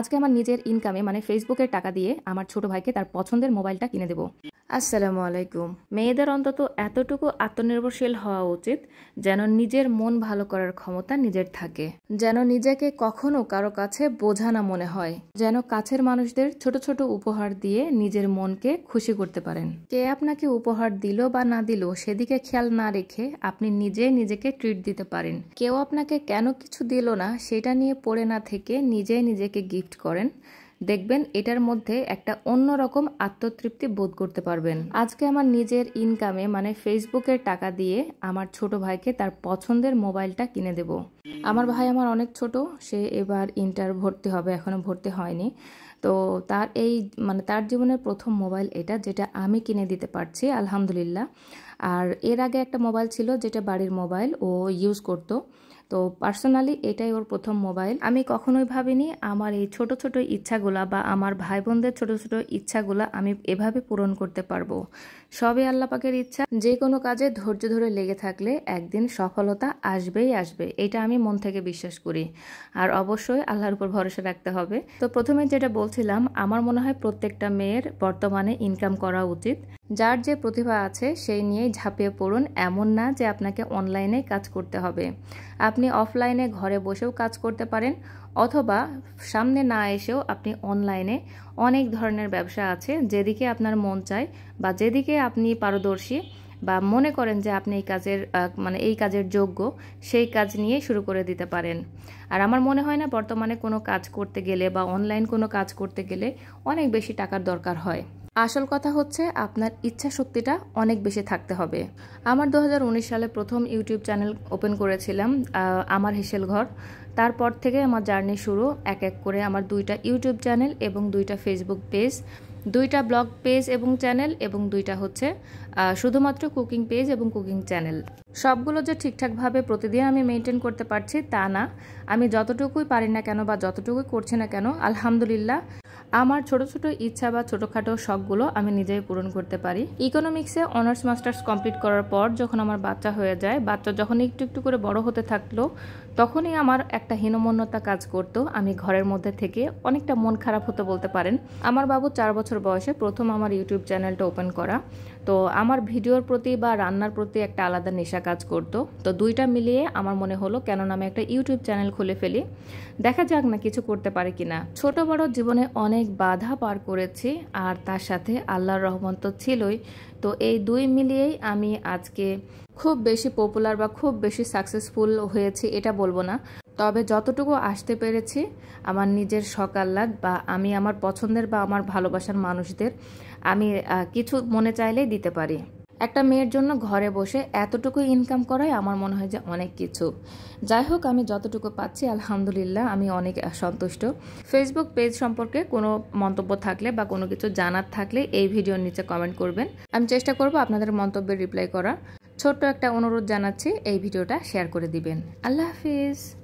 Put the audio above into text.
আজকে আমার নিজের ইনকামে মানে ফেসবুকের টাকা দিয়ে আমার ছোট ভাইকে তার পছন্দের মোবাইলটা কিনে দেবো আসসালামু আলাইকুম মেয়েদের অন্তত এতটুকু আত্মনির্ভরশীল হওয়া উচিত যেন নিজের মন ভালো করার ক্ষমতা নিজের থাকে যেন নিজেকে কখনো কারো কাছে বোঝা না মনে হয় যেন কাছের মানুষদের ছোট ছোট উপহার দিয়ে নিজের মনকে খুশি করতে পারেন কে আপনাকে উপহার দিল বা না দিল সেদিকে খেয়াল না রেখে আপনি নিজে নিজেকে ট্রিট দিতে পারেন কেউ আপনাকে কেন কিছু দিল না সেটা নিয়ে পড়ে না থেকে নিজে নিজেকে গিফট গিফট করেন দেখবেন এটার মধ্যে একটা অন্যরকম আত্মতৃপ্তি বোধ করতে পারবেন আজকে আমার নিজের ইনকামে মানে ফেসবুকের টাকা দিয়ে আমার ছোট ভাইকে তার পছন্দের মোবাইলটা কিনে দেব আমার ভাই আমার অনেক ছোট সে এবার ইন্টার ভর্তি হবে এখনও ভর্তি হয়নি তো তার এই মানে তার জীবনের প্রথম মোবাইল এটা যেটা আমি কিনে দিতে পারছি আলহামদুলিল্লাহ আর এর আগে একটা মোবাইল ছিল যেটা বাড়ির মোবাইল ও ইউজ করতো তো পার্সোনালি এটাই ওর প্রথম মোবাইল আমি কখনোই ভাবিনি আমার এই ছোট ছোট ইচ্ছাগুলা বা আমার ভাই বোনদের ছোটো ছোটো ইচ্ছাগুলা আমি এভাবে পূরণ করতে পারবো সবই আল্লাপাকের ইচ্ছা যে কোনো কাজে ধৈর্য ধরে লেগে থাকলে একদিন সফলতা আসবেই আসবে এটা আমি মন থেকে বিশ্বাস করি আর অবশ্যই আল্লাহর উপর ভরসা রাখতে হবে তো প্রথমে যেটা বলছিলাম আমার মনে হয় প্রত্যেকটা মেয়ের বর্তমানে ইনকাম করা উচিত যার যে প্রতিভা আছে সেই নিয়েই ঝাঁপিয়ে পড়ুন এমন না যে আপনাকে অনলাইনে কাজ করতে হবে আপনি অফলাইনে ঘরে বসেও কাজ করতে পারেন অথবা সামনে না এসেও আপনি অনলাইনে অনেক ধরনের ব্যবসা আছে যেদিকে আপনার মন চায় বা যেদিকে আপনি পারদর্শী বা মনে করেন যে আপনি এই কাজের মানে এই কাজের যোগ্য সেই কাজ নিয়ে শুরু করে দিতে পারেন আর আমার মনে হয় না বর্তমানে কোনো কাজ করতে গেলে বা অনলাইন কোনো কাজ করতে গেলে অনেক বেশি টাকার দরকার হয় আসল কথা হচ্ছে আপনার ইচ্ছা শক্তিটা অনেক বেশি থাকতে হবে আমার দু সালে প্রথম ইউটিউব চ্যানেল ওপেন করেছিলাম আমার হেসেল ঘর তারপর থেকে আমার জার্নি শুরু এক এক করে আমার দুইটা ইউটিউব চ্যানেল এবং দুইটা ফেসবুক পেজ দুইটা ব্লগ পেজ এবং চ্যানেল এবং দুইটা হচ্ছে শুধুমাত্র কুকিং পেজ এবং কুকিং চ্যানেল সবগুলো যে ঠিকঠাকভাবে প্রতিদিন আমি মেনটেন করতে পারছি তা না আমি যতটুকুই পারি না কেন বা যতটুকুই করছি না কেন আলহামদুলিল্লাহ আমার ছোট ছোট ইচ্ছা বা ছোটোখাটো শখগুলো আমি নিজেই পূরণ করতে পারি ইকোনমিক্সে অনার্স মাস্টার্স কমপ্লিট করার পর যখন আমার বাচ্চা হয়ে যায় বাচ্চা যখন একটু একটু করে বড় হতে থাকলো তখনই আমার একটা হীনমন্যতা কাজ করত আমি ঘরের মধ্যে থেকে অনেকটা মন খারাপ হতে বলতে পারেন আমার বাবু চার বছর বয়সে প্রথম আমার ইউটিউব চ্যানেলটা ওপেন করা তো আমার ভিডিওর প্রতি বা রান্নার প্রতি একটা আলাদা নেশা কাজ করত তো দুইটা মিলিয়ে আমার মনে হলো কেননা আমি একটা ইউটিউব চ্যানেল খুলে ফেলি দেখা যাক না কিছু করতে পারে কি না ছোট বড় জীবনে অনেক বাধা পার করেছি আর তার সাথে আল্লাহর রহমান তো ছিলই তো এই দুই মিলিয়েই আমি আজকে খুব বেশি পপুলার বা খুব বেশি সাকসেসফুল হয়েছি এটা বলবো না তবে যতটুকু আসতে পেরেছি আমার নিজের সকাল্লাদ বা আমি আমার পছন্দের বা আমার ভালোবাসার মানুষদের আমি কিছু মনে চাইলেই দিতে পারি একটা মেয়ের জন্য ঘরে বসে এতটুকু ইনকাম করাই আমার মনে হয় যে অনেক কিছু যাই হোক আমি যতটুকু পাচ্ছি আলহামদুলিল্লাহ আমি অনেক সন্তুষ্ট ফেসবুক পেজ সম্পর্কে কোনো মন্তব্য থাকলে বা কোনো কিছু জানার থাকলে এই ভিডিওর নিচে কমেন্ট করবেন আমি চেষ্টা করব আপনাদের মন্তব্যের রিপ্লাই করা ছোট্ট একটা অনুরোধ জানাচ্ছি এই ভিডিওটা শেয়ার করে দিবেন আল্লাহ হাফিজ